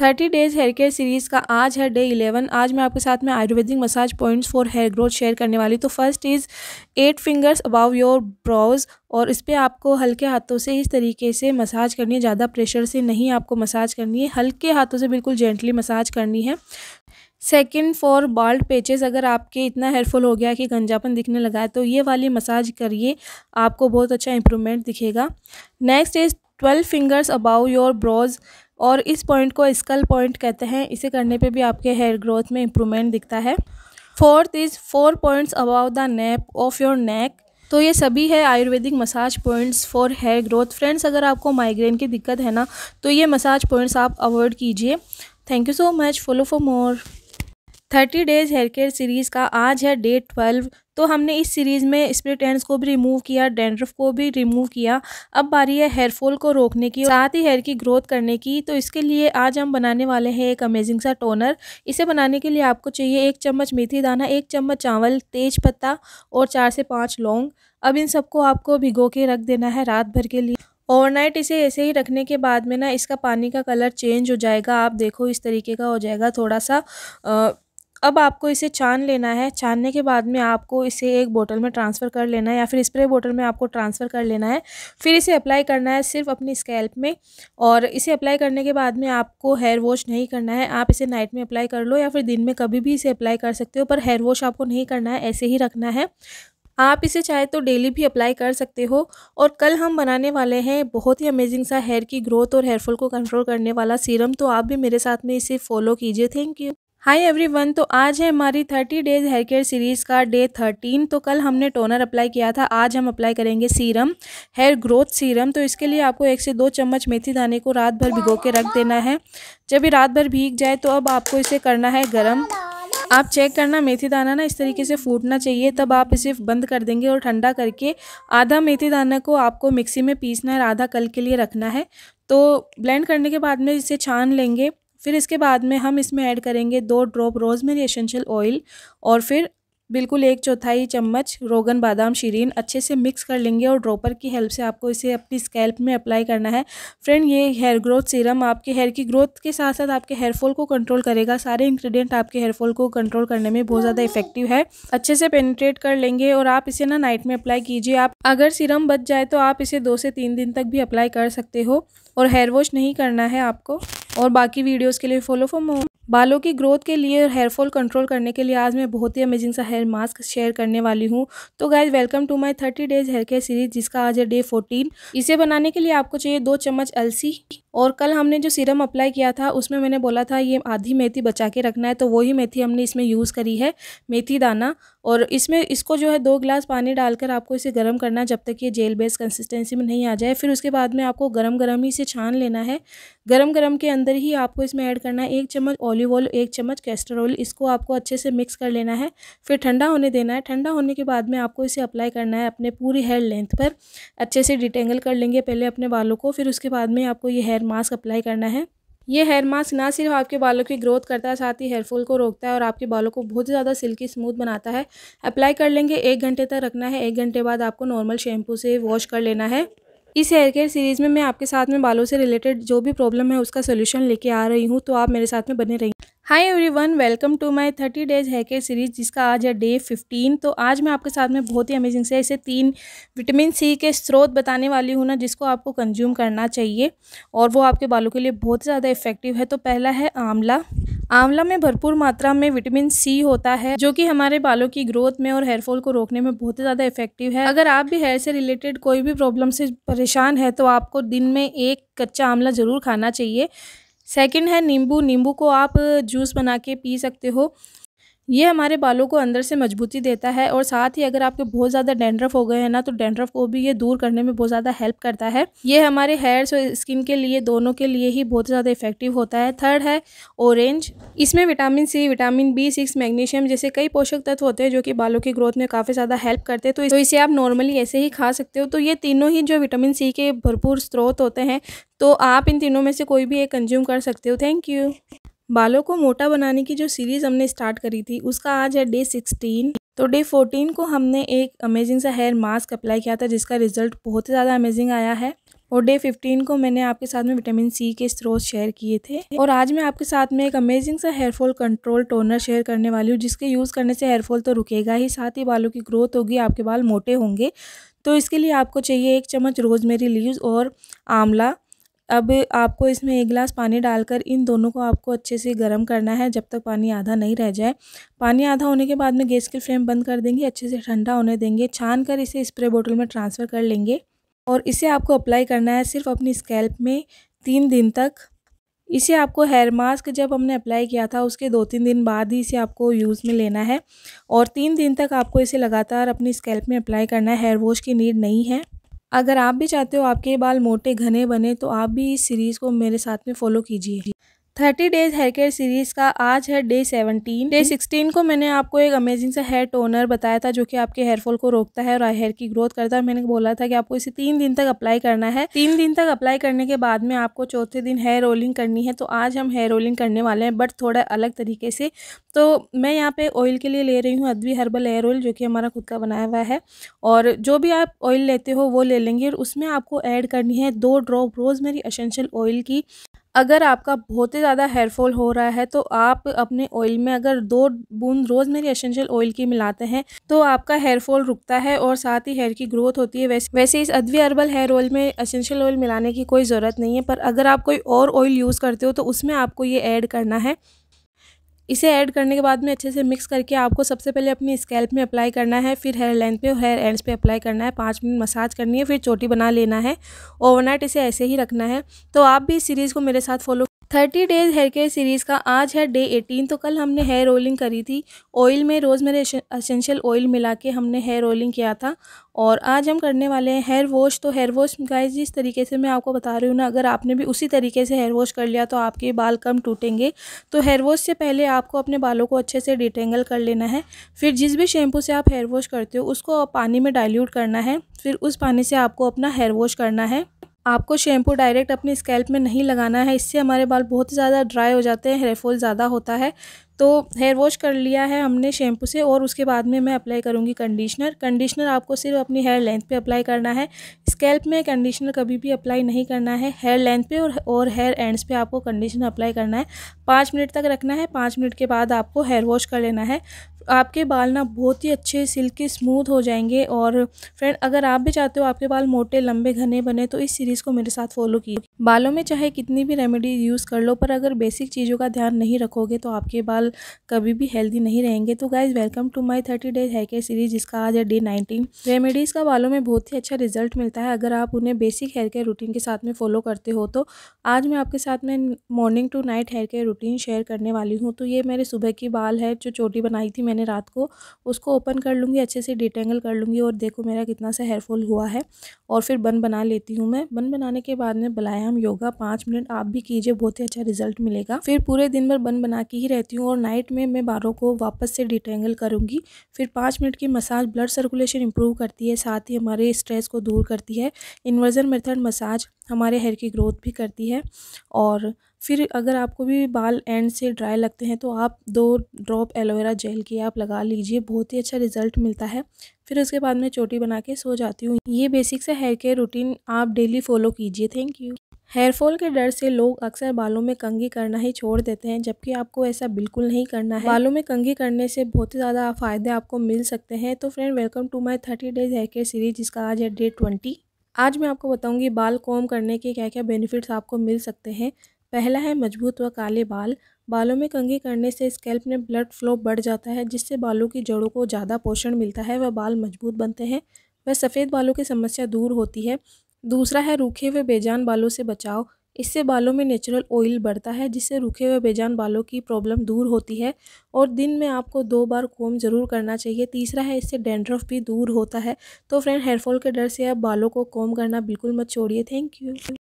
thirty days hair care series का आज है डे इलेवन आज मैं आपके साथ में Ayurvedic massage points for hair growth share करने वाली तो first is eight fingers above your brows और इस पर आपको हल्के हाथों से इस तरीके से मसाज करनी है ज़्यादा प्रेशर से नहीं आपको मसाज करनी है हल्के हाथों से बिल्कुल जेंटली मसाज करनी है सेकेंड फॉर बाल्ड पेचेस अगर आपके इतना हेयरफॉल हो गया कि गंजापन दिखने लगा है तो ये वाली मसाज करिए आपको बहुत अच्छा इम्प्रूवमेंट दिखेगा next is twelve fingers above your brows और इस पॉइंट को स्कल पॉइंट कहते हैं इसे करने पे भी आपके हेयर ग्रोथ में इम्प्रूवमेंट दिखता है fourth is four points above the nape of your neck तो ये सभी है Ayurvedic massage points for hair growth friends अगर आपको माइग्रेन की दिक्कत है ना तो ये मसाज पॉइंट्स आप अवॉइड कीजिए thank you so much follow for more thirty days hair care series का आज है डे ट्वेल्व तो हमने इस सीरीज़ में स्प्लिट एंड्स को भी रिमूव किया डेंड्रफ को भी रिमूव किया अब बारी है हेयर फॉल को रोकने की साथ ही हेयर की ग्रोथ करने की तो इसके लिए आज हम बनाने वाले हैं एक अमेजिंग सा टोनर इसे बनाने के लिए आपको चाहिए एक चम्मच मेथी दाना एक चम्मच चावल तेज पत्ता और चार से पाँच लौंग अब इन सबको आपको भिगो के रख देना है रात भर के लिए ओवरनाइट इसे ऐसे ही रखने के बाद में ना इसका पानी का कलर चेंज हो जाएगा आप देखो इस तरीके का हो जाएगा थोड़ा सा आ, अब आपको इसे छान लेना है छानने के बाद में आपको इसे एक बोतल में ट्रांसफ़र कर लेना है या फिर स्प्रे बोतल में आपको ट्रांसफ़र कर लेना है फिर इसे अप्लाई करना है सिर्फ अपनी स्कैल्प में और इसे अप्लाई करने के बाद में आपको हेयर वॉश नहीं करना है आप इसे नाइट में अप्लाई कर लो या फिर दिन में कभी भी इसे अप्लाई कर सकते हो पर हेयर वॉश आपको नहीं करना है ऐसे ही रखना है आप इसे चाहे तो डेली भी अप्लाई कर सकते हो और कल हम बनाने वाले हैं बहुत ही अमेजिंग सा हेयर की ग्रोथ और हेयरफॉल को कंट्रोल करने वाला सीरम तो आप भी मेरे साथ में इसे फॉलो कीजिए थैंक यू हाय एवरीवन तो आज है हमारी thirty days hair care series का डे थर्टीन तो कल हमने टोनर अप्लाई किया था आज हम अप्लाई करेंगे सीरम हेयर ग्रोथ सीरम तो इसके लिए आपको एक से दो चम्मच मेथी दाने को रात भर भिगो के रख देना है जब ये रात भर भीग जाए तो अब आपको इसे करना है गर्म आप चेक करना मेथी दाना ना इस तरीके से फूटना चाहिए तब आप इसे बंद कर देंगे और ठंडा करके आधा मेथी दाना को आपको मिक्सी में पीसना है आधा कल के लिए रखना है तो ब्लेंड करने के बाद में इसे छान लेंगे फिर इसके बाद में हम इसमें ऐड करेंगे दो ड्रॉप रोजमेरी एसेंशियल ऑयल और फिर बिल्कुल एक चौथाई चम्मच रोगन बादाम शीरीन अच्छे से मिक्स कर लेंगे और ड्रॉपर की हेल्प से आपको इसे अपनी स्कैल्प में अप्लाई करना है फ्रेंड ये हेयर ग्रोथ सीरम आपके हेयर की ग्रोथ के साथ साथ आपके हेयर फॉल को कंट्रोल करेगा सारे इंग्रेडिएंट आपके हेयर फॉल को कंट्रोल करने में बहुत ज़्यादा इफेक्टिव है अच्छे से पेनिट्रेट कर लेंगे और आप इसे ना नाइट में अप्लाई कीजिए आप अगर सीरम बच जाए तो आप इसे दो से तीन दिन तक भी अप्लाई कर सकते हो और हेयर वॉश नहीं करना है आपको और बाकी वीडियोस के लिए फॉलो फॉर मोम बालों की ग्रोथ के लिए और हेयरफॉल कंट्रोल करने के लिए आज मैं बहुत ही अमेजिंग सा हेयर मास्क शेयर करने वाली हूँ तो guys welcome to my thirty days hair care series जिसका आज है डे फोर्टीन इसे बनाने के लिए आपको चाहिए दो चम्मच अलसी और कल हमने जो सीरम अप्लाई किया था उसमें मैंने बोला था ये आधी मेथी बचा के रखना है तो वही मेथी हमने इसमें यूज़ करी है मेथी दाना और इसमें इसको जो है दो गिलास पानी डालकर आपको इसे गर्म करना जब तक ये जेल बेस कंसिस्टेंसी में नहीं आ जाए फिर उसके बाद में आपको गर्म गर्म ही इसे छान लेना है गर्म गर्म के अंदर ही आपको इसमें ऐड करना है एक चम्मच ऑलिव ऑयल एक चम्मच कैस्टर ऑयल इसको आपको अच्छे से मिक्स कर लेना है फिर ठंडा होने देना है ठंडा होने के बाद में आपको इसे अप्लाई करना है अपने पूरी हेयर लेंथ पर अच्छे से डिटेंगल कर लेंगे पहले अपने बालों को फिर उसके बाद में आपको ये हेयर मास्क अप्लाई करना है ये हेयर मास्क ना सिर्फ आपके बालों की ग्रोथ करता है साथ ही हेयरफॉल को रोकता है और आपके बालों को बहुत ज़्यादा सिल्की स्मूथ बनाता है अप्लाई कर लेंगे एक घंटे तक रखना है एक घंटे बाद आपको नॉर्मल शैम्पू से वॉश कर लेना है इस हेयर केयर सीरीज़ में मैं आपके साथ में बालों से रिलेटेड जो भी प्रॉब्लम है उसका सोल्यूशन लेके आ रही हूँ तो आप मेरे साथ में बने रहिए hi everyone welcome to my thirty days care series जिसका आज है डे फिफ्टीन तो आज मैं आपके साथ में बहुत ही अमेजिंग से ऐसे तीन विटामिन सी के स्रोत बताने वाली हूँ ना जिसको आपको कंज्यूम करना चाहिए और वो आपके बालों के लिए बहुत ज़्यादा इफेक्टिव है तो पहला है आंवला आंवला में भरपूर मात्रा में विटामिन सी होता है जो कि हमारे बालों की ग्रोथ में और हेयरफॉल को रोकने में बहुत ही ज़्यादा इफेक्टिव है अगर आप भी हेयर से रिलेटेड कोई भी प्रॉब्लम से परेशान है तो आपको दिन में एक कच्चा आंवला ज़रूर खाना चाहिए सेकंड है नींबू नींबू को आप जूस बना के पी सकते हो ये हमारे बालों को अंदर से मजबूती देता है और साथ ही अगर आपके बहुत ज़्यादा डेंड्रफ हो गए हैं ना तो डेंड्रफ को भी ये दूर करने में बहुत ज़्यादा हेल्प करता है ये हमारे हेयर्स और स्किन के लिए दोनों के लिए ही बहुत ज़्यादा इफेक्टिव होता है थर्ड है ऑरेंज इसमें vitamin C vitamin B six magnesium जैसे कई पोषक तत्व होते हैं जो कि बालों की ग्रोथ में काफ़ी ज़्यादा हेल्प करते हैं तो, तो इसे आप नॉर्मली ऐसे ही खा सकते हो तो ये तीनों ही जो विटामिन सी के भरपूर स्रोत होते हैं तो आप इन तीनों में से कोई भी एक कंज्यूम कर सकते हो थैंक यू बालों को मोटा बनाने की जो सीरीज़ हमने स्टार्ट करी थी उसका आज है डे सिक्सटीन तो डे फोर्टीन को हमने एक अमेजिंग सा हेयर मास्क अप्लाई किया था जिसका रिजल्ट बहुत ही ज़्यादा अमेजिंग आया है और डे फिफ्टीन को मैंने आपके साथ में विटामिन सी के स्रोत शेयर किए थे और आज मैं आपके साथ में एक अमेजिंग सा हेयरफॉल कंट्रोल टोनर शेयर करने वाली हूँ जिसके यूज़ करने से हेयरफॉल तो रुकेगा ही साथ ही बालों की ग्रोथ होगी आपके बाल मोटे होंगे तो इसके लिए आपको चाहिए एक चम्मच रोजमेरी लीव्स और आंवला अब आपको इसमें एक गिलास पानी डालकर इन दोनों को आपको अच्छे से गर्म करना है जब तक पानी आधा नहीं रह जाए पानी आधा होने के बाद में गैस की फ्लेम बंद कर देंगे अच्छे से ठंडा होने देंगे छान कर इसे स्प्रे बोतल में ट्रांसफ़र कर लेंगे और इसे आपको अप्लाई करना है सिर्फ अपनी स्कैल्प में तीन दिन तक इसे आपको हेयर मास्क जब हमने अप्लाई किया था उसके दो तीन दिन बाद ही इसे आपको यूज़ में लेना है और तीन दिन तक आपको इसे लगातार अपनी स्कैल्प में अप्लाई करना है हेयर वॉश की नीड नहीं है अगर आप भी चाहते हो आपके बाल मोटे घने बने तो आप भी इस सीरीज़ को मेरे साथ में फ़ॉलो कीजिए thirty days hair care series का आज है डे सेवनटीन डे सिक्सटीन को मैंने आपको एक अमेजिंग सा हेयर टोनर बताया था जो कि आपके हेयरफॉल को रोकता है और हेयर की ग्रोथ करता है मैंने बोला था कि आपको इसे तीन दिन तक अप्लाई करना है तीन दिन तक अप्लाई करने के बाद में आपको चौथे दिन हेयर रोलिंग करनी है तो आज हम हेयर रोलिंग करने वाले हैं बट थोड़ा अलग तरीके से तो मैं यहाँ पे ऑयल के लिए ले रही हूँ अदवी हर्बल हेयर ऑयल जो कि हमारा खुद का बनाया हुआ है और जो भी आप ऑयल लेते हो वो ले लेंगे और उसमें आपको ऐड करनी है दो ड्रॉप रोज़मेरी असेंशियल ऑयल की अगर आपका बहुत ही ज़्यादा हेयर फॉल हो रहा है तो आप अपने ऑयल में अगर दो बूंद रोज़ मेरी एसेंशियल ऑयल की मिलाते हैं तो आपका हेयरफॉल रुकता है और साथ ही हेयर की ग्रोथ होती है वैसे वैसे इस अद्वी अर्बल हेयर ऑयल में एसेंशियल ऑयल मिलाने की कोई ज़रूरत नहीं है पर अगर आप कोई और ऑयल यूज़ करते हो तो उसमें आपको ये ऐड करना है इसे ऐड करने के बाद में अच्छे से मिक्स करके आपको सबसे पहले अपनी स्कैल्प में अप्लाई करना है फिर हेयर लेंथ पे और हेयर एंड्स पे अप्लाई करना है पाँच मिनट मसाज करनी है फिर चोटी बना लेना है ओवरनाइट इसे ऐसे ही रखना है तो आप भी इस सीरीज़ को मेरे साथ follow thirty days hair care series का आज है डे एटीन तो कल हमने हेयर रोलिंग करी थी ऑयल में रोज़मेरी असेंशियल ऑयल मिला के हमने हेयर रोलिंग किया था और आज हम करने वाले हैं हेयर वॉश तो हेयर वॉश गाइस जिस तरीके से मैं आपको बता रही हूँ ना अगर आपने भी उसी तरीके से हेयर वॉश कर लिया तो आपके बाल कम टूटेंगे तो हेयर वॉश से पहले आपको अपने बालों को अच्छे से डिटेंगल कर लेना है फिर जिस भी शैम्पू से आप हेयर वॉश करते हो उसको पानी में डायल्यूट करना है फिर उस पानी से आपको अपना हेयर वॉश करना है आपको शैम्पू डायरेक्ट अपनी स्कैल्प में नहीं लगाना है इससे हमारे बाल बहुत ज़्यादा ड्राई हो जाते हैं हेयरफॉल ज़्यादा होता है तो हेयर वॉश कर लिया है हमने शैम्पू से और उसके बाद में मैं अप्लाई करूँगी कंडीशनर कंडीशनर आपको सिर्फ अपनी हेयर लेंथ पे अप्लाई करना है स्कैल्प में कंडीशनर कभी भी अप्लाई नहीं करना है हेयर लेंथ पे और और हेयर एंड्स पे आपको कंडीशनर अप्लाई करना है पाँच मिनट तक रखना है पाँच मिनट के बाद आपको हेयर वॉश कर लेना है आपके बाल ना बहुत ही अच्छे सिल्की स्मूथ हो जाएंगे और फ्रेंड अगर आप भी चाहते हो आपके बाल मोटे लंबे घने बने तो इस सीरीज़ को मेरे साथ फॉलो कीजिए बालों में चाहे कितनी भी रेमेडी यूज़ कर लो पर अगर बेसिक चीज़ों का ध्यान नहीं रखोगे तो आपके बाल कभी भी हेल्दी नहीं रहेंगे तो guys welcome to my thirty days hair care series जिसका आज है डे नाइनटीन रेमेडीज़ का बालों में बहुत ही अच्छा रिजल्ट मिलता है है अगर आप उन्हें बेसिक हेयर केयर रूटीन के साथ में फॉलो करते हो तो आज मैं आपके साथ में morning to night hair care routine share करने वाली हूँ तो ये मेरे सुबह की बाल है जो चोटी बनाई थी मैंने रात को उसको ओपन कर लूँगी अच्छे से डिटेंगल कर लूँगी और देखो मेरा कितना सा हेयरफॉल हुआ है और फिर बन बना लेती हूँ मैं बन बनाने के बाद में बलायाम योगा पाँच मिनट आप भी कीजिए बहुत ही अच्छा रिजल्ट मिलेगा फिर पूरे दिन भर बन बना के ही रहती हूँ और नाइट में मैं बालों को वापस से डिटेंगल करूँगी फिर पाँच मिनट की मसाज ब्लड सर्कुलेशन इंप्रूव करती है साथ ही हमारे स्ट्रेस को दूर करती है है इन्वर्जन मेथड मसाज हमारे हेयर की ग्रोथ भी करती है और फिर अगर आपको भी बाल एंड से ड्राई लगते हैं तो आप दो ड्रॉप एलोवेरा जेल की आप लगा लीजिए बहुत ही अच्छा रिजल्ट मिलता है फिर उसके बाद मैं चोटी बना के सो जाती हूँ ये बेसिक से हेयर केयर रूटीन आप डेली फॉलो कीजिए थैंक यू हेयरफॉल के डर से लोग अक्सर बालों में कंघी करना ही छोड़ देते हैं जबकि आपको ऐसा बिल्कुल नहीं करना है बालों में कंघी करने से बहुत ही ज़्यादा फ़ायदे आपको मिल सकते हैं तो friend welcome to my thirty days hair care series जिसका आज है डेट ट्वेंटी आज मैं आपको बताऊंगी बाल कॉम करने के क्या क्या बेनिफिट्स आपको मिल सकते हैं पहला है मजबूत व काले बाल बालों में कंघी करने से स्कैल्प में ब्लड फ्लो बढ़ जाता है जिससे बालों की जड़ों को ज़्यादा पोषण मिलता है व बाल मजबूत बनते हैं वह सफ़ेद बालों की समस्या दूर होती है दूसरा है रूखे व बेजान बालों से बचाव इससे बालों में नेचुरल ऑयल बढ़ता है जिससे रुके हुए बेजान बालों की प्रॉब्लम दूर होती है और दिन में आपको दो बार कोम ज़रूर करना चाहिए तीसरा है इससे डेंड्रफ भी दूर होता है तो फ्रेंड हेयरफॉल के डर से आप बालों को कोम करना बिल्कुल मत छोड़िए थैंक यू